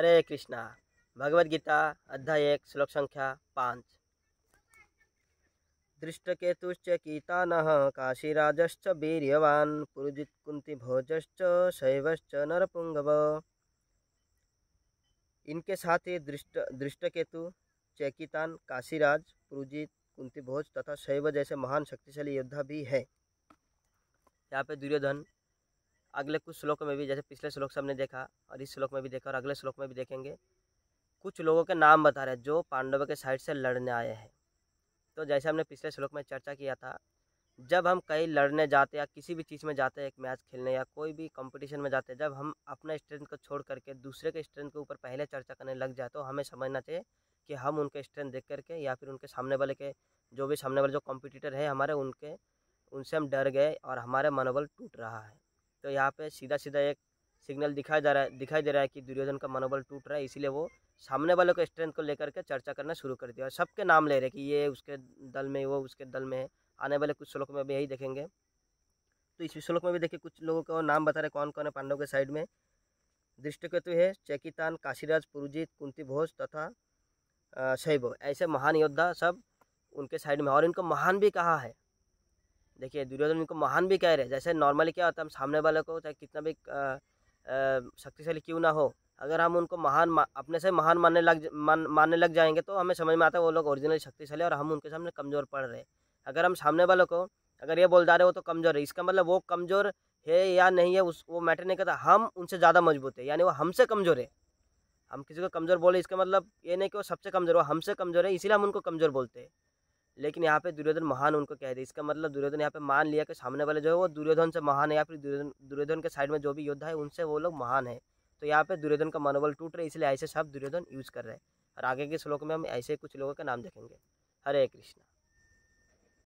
हरे कृष्णा भगवद गीता अध्याय एक श्लोक संख्या पाँच दृष्टकेतुश्च कीटानः काशीराजश्च वीर्यवान् पुरुजित्कुन्तिभोजश्च शैवश्च नरपुङ्गव इनके साथ ही दृष्ट दृष्टकेतु चैकीतान काशीराज पुरुजित भोज तथा शैव जैसे महान शक्तिशाली योद्धा भी है यहाँ पे दुर्योधन अगले कुछ श्लोक में भी जैसे पिछले श्लोक से हमने देखा और इस श्लोक में भी देखा और अगले श्लोक में भी देखेंगे कुछ लोगों के नाम बता रहे हैं जो पांडवों के साइड से लड़ने आए हैं तो जैसे हमने पिछले श्लोक में चर्चा किया था जब हम कहीं लड़ने जाते या किसी भी चीज़ में जाते हैं एक मैच खेलने या कोई भी कंपटीशन में जाते हैं जब हम अपना स्ट्रेंथ को छोड़ करके दूसरे के स्ट्रेंथ के ऊपर पहले चर्चा करने लग जाए तो हमें समझना चाहिए कि हम उनके स्ट्रेंथ देख करके या फिर उनके सामने वाले के जो भी सामने वाले जो कॉम्पिटिटर है हमारे उनके उनसे हम डर गए और हमारे मनोबल टूट रहा है तो यहाँ पे सीधा सीधा एक सिग्नल दिखाई दे रहा है दिखाई दे रहा है कि दुर्योधन का मनोबल टूट रहा है इसीलिए वो सामने वालों के स्ट्रेंथ को लेकर के चर्चा करना शुरू कर दिया और सबके नाम ले रहे कि ये उसके दल में वो उसके दल में है आने वाले कुछ श्लोक में भी यही देखेंगे तो इस श्लोक में भी देखिए कुछ लोगों का नाम बता रहे कौन कौन है पांडव के साइड में दृष्टिकेतु है चैकितान काशीराज पुरुजीत कुंती भोज तथा शैभ ऐसे महान योद्धा सब उनके साइड में और इनको महान भी कहा है देखिए दुर्योधन उनको महान भी कह रहे हैं जैसे नॉर्मली क्या होता है हम सामने वाले को चाहे कितना भी शक्तिशाली क्यों ना हो अगर हम उनको महान अपने से महान मानने लग मान मानने लग जाएंगे तो हमें समझ में आता है वो लोग ओरिजिनली शक्तिशाली और हम उनके सामने कमज़ोर पड़ रहे हैं अगर हम सामने वालों को अगर ये बोल जा रहे हो तो कमज़ोर है इसका मतलब वो कमज़ोर है या नहीं है उस वो मैटर नहीं करता हम उनसे ज़्यादा मजबूत है यानी वो हमसे कमज़ोर है हम किसी को कमज़ोर बोले इसका मतलब ये नहीं कि वो सबसे कमज़ोर हो हमसे कमज़ोर है इसीलिए हम उनको कमज़ोर बोलते हैं लेकिन यहाँ पे दुर्योधन महान उनको कह दे इसका मतलब दुर्योधन यहाँ पे मान लिया कि सामने वाले जो है वो दुर्योधन से महान है या फिर दुर्योधन दुर्योधन के साइड में जो भी योद्धा है उनसे वो लोग महान है तो यहाँ पे दुर्योधन का मनोबल टूट रहा है इसलिए ऐसे शब्द दुर्योधन यूज़ कर रहे हैं और आगे के श्लोक में हम ऐसे कुछ लोगों का नाम देखेंगे हरे कृष्णा